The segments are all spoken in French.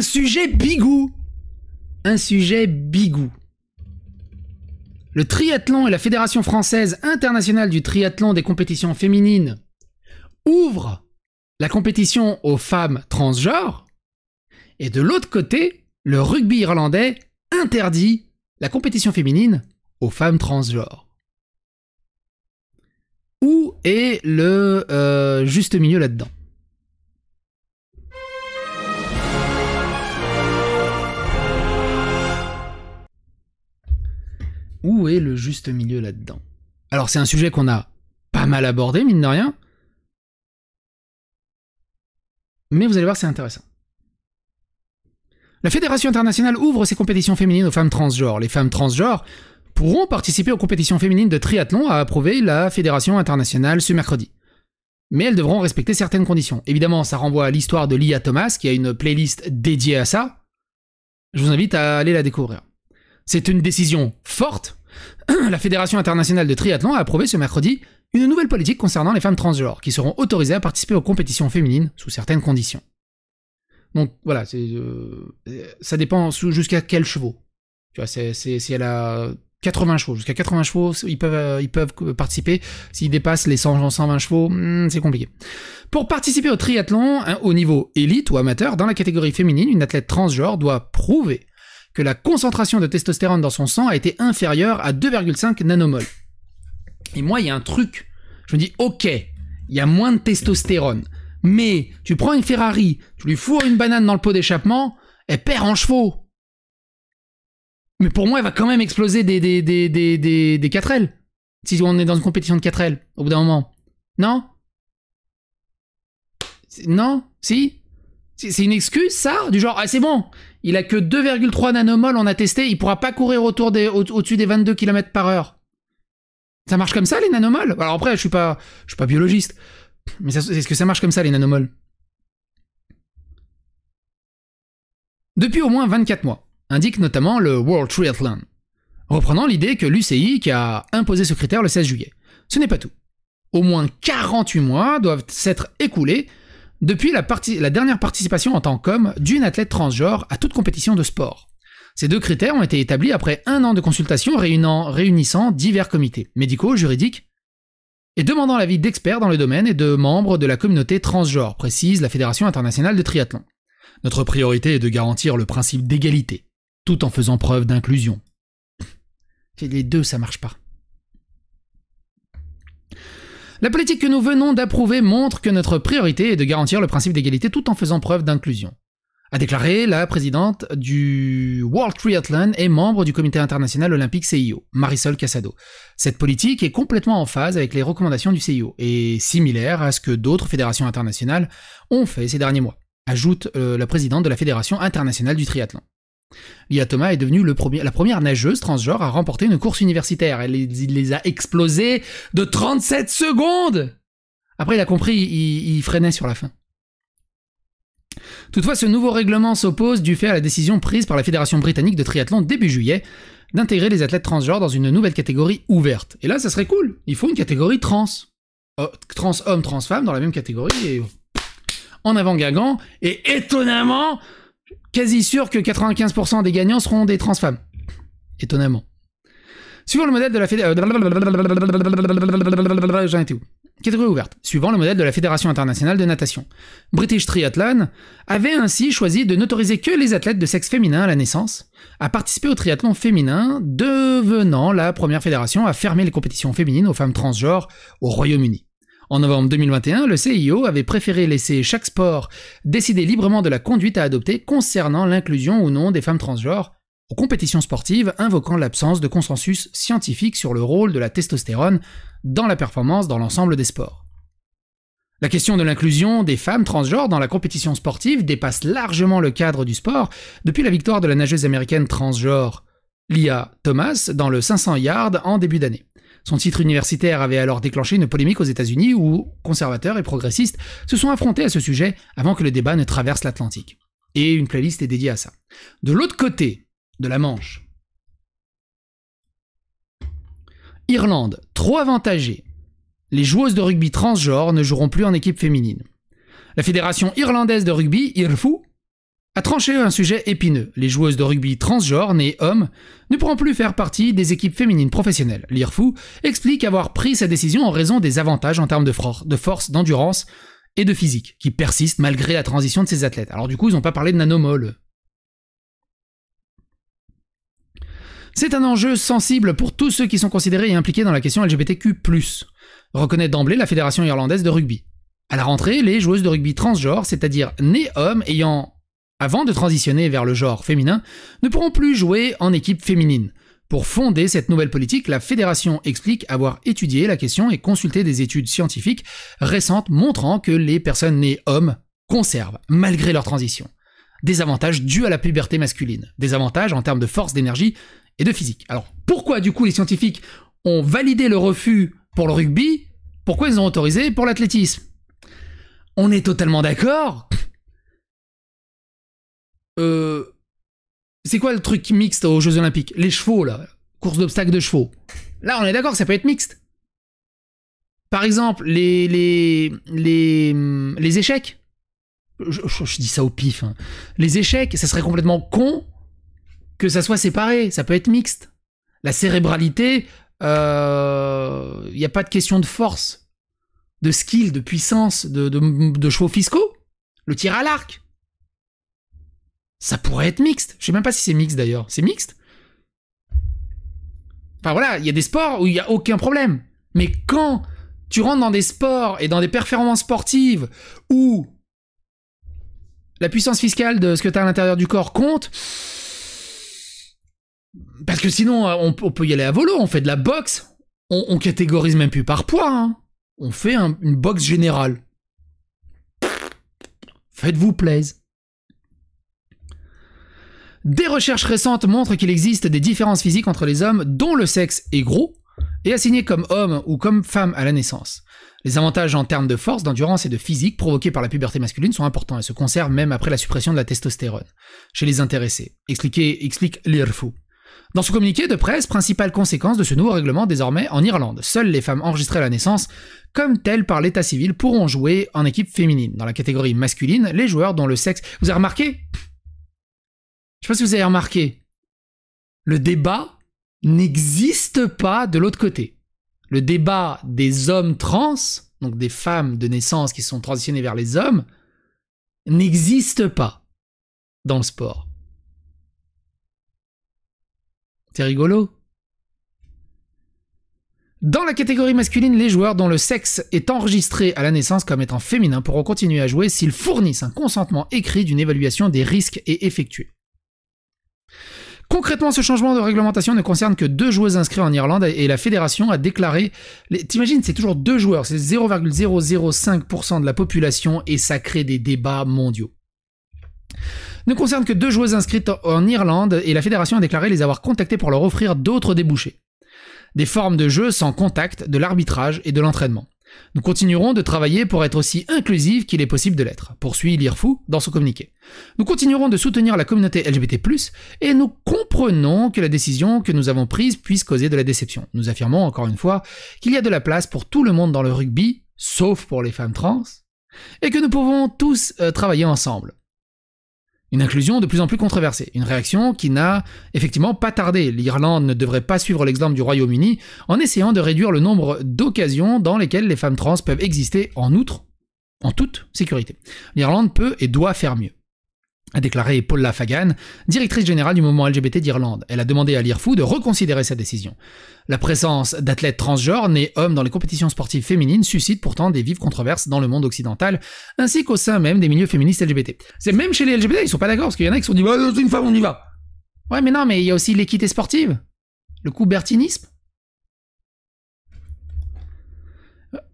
Un sujet bigou. Un sujet bigou. Le triathlon et la Fédération française internationale du triathlon des compétitions féminines ouvrent la compétition aux femmes transgenres. Et de l'autre côté, le rugby irlandais interdit la compétition féminine aux femmes transgenres. Où est le euh, juste milieu là-dedans Où est le juste milieu là-dedans Alors c'est un sujet qu'on a pas mal abordé, mine de rien. Mais vous allez voir, c'est intéressant. La Fédération internationale ouvre ses compétitions féminines aux femmes transgenres. Les femmes transgenres pourront participer aux compétitions féminines de triathlon à approuver la Fédération internationale ce mercredi. Mais elles devront respecter certaines conditions. Évidemment, ça renvoie à l'histoire de Lia Thomas, qui a une playlist dédiée à ça. Je vous invite à aller la découvrir. C'est une décision forte. La Fédération internationale de triathlon a approuvé ce mercredi une nouvelle politique concernant les femmes transgenres, qui seront autorisées à participer aux compétitions féminines sous certaines conditions. Donc voilà, euh, ça dépend jusqu'à quels chevaux. Tu vois, c'est, si elle a 80 chevaux, jusqu'à 80 chevaux, ils peuvent, euh, ils peuvent participer. S'ils dépassent les 100, 120 chevaux, hmm, c'est compliqué. Pour participer au triathlon hein, au niveau élite ou amateur, dans la catégorie féminine, une athlète transgenre doit prouver que la concentration de testostérone dans son sang a été inférieure à 2,5 nanomoles. Et moi, il y a un truc. Je me dis, ok, il y a moins de testostérone. Mais tu prends une Ferrari, tu lui fourres une banane dans le pot d'échappement, elle perd en chevaux. Mais pour moi, elle va quand même exploser des, des, 4L. Si on est dans une compétition de 4L, au bout d'un moment. Non Non Si C'est une excuse, ça Du genre, ah c'est bon, il a que 2,3 nanomoles, on a testé, il pourra pas courir autour des, au-dessus des 22 km par heure. Ça marche comme ça les nanomoles Alors après, je suis pas, je suis pas biologiste, mais est-ce que ça marche comme ça les nanomoles Depuis au moins 24 mois, indique notamment le World Triathlon, reprenant l'idée que l'UCI qui a imposé ce critère le 16 juillet. Ce n'est pas tout. Au moins 48 mois doivent s'être écoulés depuis la, dernière participation en tant qu'homme d'une athlète transgenre à toute compétition de sport. Ces deux critères ont été établis après un an de consultation réunissant divers comités médicaux, juridiques et demandant l'avis d'experts dans le domaine et de membres de la communauté transgenre, précise la Fédération internationale de triathlon. Notre priorité est de garantir le principe d'égalité, tout en faisant preuve d'inclusion. Les deux, ça marche pas. La politique que nous venons d'approuver montre que notre priorité est de garantir le principe d'égalité tout en faisant preuve d'inclusion a déclaré la présidente du World Triathlon et membre du comité international olympique CIO, Marisol Casado. Cette politique est complètement en phase avec les recommandations du CIO et similaire à ce que d'autres fédérations internationales ont fait ces derniers mois, ajoute euh, la présidente de la Fédération internationale du triathlon. Lia Thomas est devenue la première nageuse transgenre à remporter une course universitaire. Elle, il les a explosés de 37 secondes Après, il a compris, il, freinait sur la fin. Toutefois, ce nouveau règlement s'oppose du fait à la décision prise par la Fédération britannique de triathlon début juillet d'intégrer les athlètes transgenres dans une nouvelle catégorie ouverte. Et là, ça serait cool. Il faut une catégorie trans. Oh, trans homme, trans femme dans la même catégorie. Et... En avant gagant Et étonnamment, quasi sûr que 95% des gagnants seront des transfemmes. Étonnamment. Suivant le modèle de la fédération... Euh, Suivant le modèle de la Fédération internationale de natation. British Triathlon avait ainsi choisi de n'autoriser que les athlètes de sexe féminin à la naissance à participer au triathlon féminin, devenant la première fédération à fermer les compétitions féminines aux femmes transgenres au Royaume-Uni. En novembre 2021, le CIO avait préféré laisser chaque sport décider librement de la conduite à adopter concernant l'inclusion ou non des femmes transgenres aux compétitions sportives, invoquant l'absence de consensus scientifique sur le rôle de la testostérone dans la performance dans l'ensemble des sports. La question de l'inclusion des femmes transgenres dans la compétition sportive dépasse largement le cadre du sport depuis la victoire de la nageuse américaine transgenre Lia Thomas dans le 500 yards en début d'année. Son titre universitaire avait alors déclenché une polémique aux États-Unis où conservateurs et progressistes se sont affrontés à ce sujet avant que le débat ne traverse l'Atlantique. Et une playlist est dédiée à ça. De l'autre côté de la Manche, Irlande, trop avantagée. Les joueuses de rugby transgenre ne joueront plus en équipe féminine. La fédération irlandaise de rugby, IRFU, a tranché un sujet épineux. Les joueuses de rugby transgenres nées hommes ne pourront plus faire partie des équipes féminines professionnelles. L'IRFU explique avoir pris sa décision en raison des avantages en termes de, force, d'endurance et de physique qui persistent malgré la transition de ces athlètes. Alors du coup, ils n'ont pas parlé de nanomole. C'est un enjeu sensible pour tous ceux qui sont considérés et impliqués dans la question LGBTQ+. Reconnaît d'emblée la Fédération irlandaise de rugby. À la rentrée, les joueuses de rugby transgenres, c'est-à-dire nées hommes ayant avant de transitionner vers le genre féminin, ne pourront plus jouer en équipe féminine. Pour fonder cette nouvelle politique, la fédération explique avoir étudié la question et consulté des études scientifiques récentes montrant que les personnes nées hommes conservent, malgré leur transition, des avantages dus à la puberté masculine, des avantages en termes de force, d'énergie et de physique. Alors pourquoi du coup les scientifiques ont validé le refus pour le rugby Pourquoi ils ont autorisé pour l'athlétisme On est totalement d'accord euh, c'est quoi le truc mixte aux Jeux Olympiques Les chevaux, là. Course d'obstacles de chevaux. Là, on est d'accord, ça peut être mixte. Par exemple, les, les, les, hum, les échecs. Je, dis ça au pif. Hein. Les échecs, ça serait complètement con que ça soit séparé. Ça peut être mixte. La cérébralité, il euh, n'y a pas de question de force, de skill, de puissance, de chevaux fiscaux. Le tir à l'arc, ça pourrait être mixte. Je sais même pas si c'est mixte d'ailleurs. C'est mixte Enfin voilà, il y a des sports où il n'y a aucun problème. Mais quand tu rentres dans des sports et dans des performances sportives où la puissance fiscale de ce que tu as à l'intérieur du corps compte, parce que sinon euh, on, peut y aller à volo, on fait de la boxe, on, catégorise même plus par poids, hein. on fait une boxe générale. Faites-vous plaisir. Des recherches récentes montrent qu'il existe des différences physiques entre les hommes dont le sexe est gros et assigné comme homme ou comme femme à la naissance. Les avantages en termes de force, d'endurance et de physique provoqués par la puberté masculine sont importants et se conservent même après la suppression de la testostérone chez les intéressés, Expliquez, explique l'IRFU. Dans ce communiqué de presse, principale conséquence de ce nouveau règlement désormais en Irlande, seules les femmes enregistrées à la naissance comme telles par l'état civil pourront jouer en équipe féminine. Dans la catégorie masculine, les joueurs dont le sexe... Vous avez remarqué je sais pas si vous avez remarqué, le débat n'existe pas de l'autre côté. Le débat des hommes trans, donc des femmes de naissance qui sont transitionnées vers les hommes, n'existe pas dans le sport. C'est rigolo. Dans la catégorie masculine, les joueurs dont le sexe est enregistré à la naissance comme étant féminin pourront continuer à jouer s'ils fournissent un consentement écrit d'une évaluation des risques et effectués. Concrètement, ce changement de réglementation ne concerne que deux joueurs inscrits en Irlande et la fédération a déclaré. T'imagines, c'est toujours deux joueurs, c'est 0,005% de la population et ça crée des débats mondiaux ne concerne que deux joueuses inscrites en Irlande et la fédération a déclaré les avoir contactées pour leur offrir d'autres débouchés. Des formes de jeu sans contact, de l'arbitrage et de l'entraînement. Nous continuerons de travailler pour être aussi inclusifs qu'il est possible de l'être, poursuit l'IRFU dans son communiqué. Nous continuerons de soutenir la communauté LGBT+, et nous comprenons que la décision que nous avons prise puisse causer de la déception. Nous affirmons encore une fois qu'il y a de la place pour tout le monde dans le rugby, sauf pour les femmes trans, et que nous pouvons tous euh, travailler ensemble. Une inclusion de plus en plus controversée, une réaction qui n'a effectivement pas tardé. L'Irlande ne devrait pas suivre l'exemple du Royaume-Uni en essayant de réduire le nombre d'occasions dans lesquelles les femmes trans peuvent exister en outre, en toute sécurité. L'Irlande peut et doit faire mieux a déclaré Paula Fagan, directrice générale du mouvement LGBT d'Irlande. Elle a demandé à l'IRFU de reconsidérer sa décision. La présence d'athlètes transgenres nés hommes dans les compétitions sportives féminines suscite pourtant des vives controverses dans le monde occidental, ainsi qu'au sein même des milieux féministes LGBT. C'est même chez les LGBT, ils sont pas d'accord, parce qu'il y en a qui sont dit, bah, c'est une femme, on y va. Ouais, mais non, mais il y a aussi l'équité sportive. Le coubertinisme.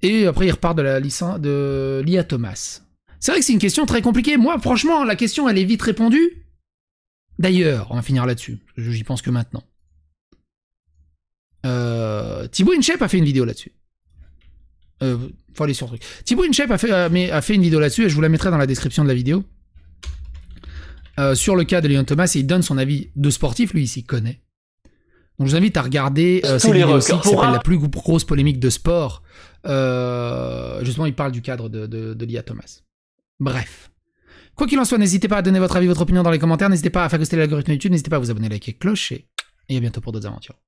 Et après, il repart de la licence de Lia Thomas. C'est vrai que c'est une question très compliquée. Moi, franchement, la question, elle est vite répondue. D'ailleurs, on va finir là-dessus. J'y pense que maintenant. Euh, Thibaut Inchep a fait une vidéo là-dessus. Il euh, faut aller sur le truc. Thibaut Inchep a fait, a fait une vidéo là-dessus et je vous la mettrai dans la description de la vidéo. Euh, sur le cas de Léon Thomas, et il donne son avis de sportif, lui il s'y connaît. Donc je vous invite à regarder c'est cette aussi, La plus grosse polémique de sport. justement, il parle du cadre de, de, de Lia Thomas. Bref. Quoi qu'il en soit, n'hésitez pas à donner votre avis, votre opinion dans les commentaires, n'hésitez pas à faire gosser l'algorithme YouTube, n'hésitez pas à vous abonner, liker, clocher, et à bientôt pour d'autres aventures.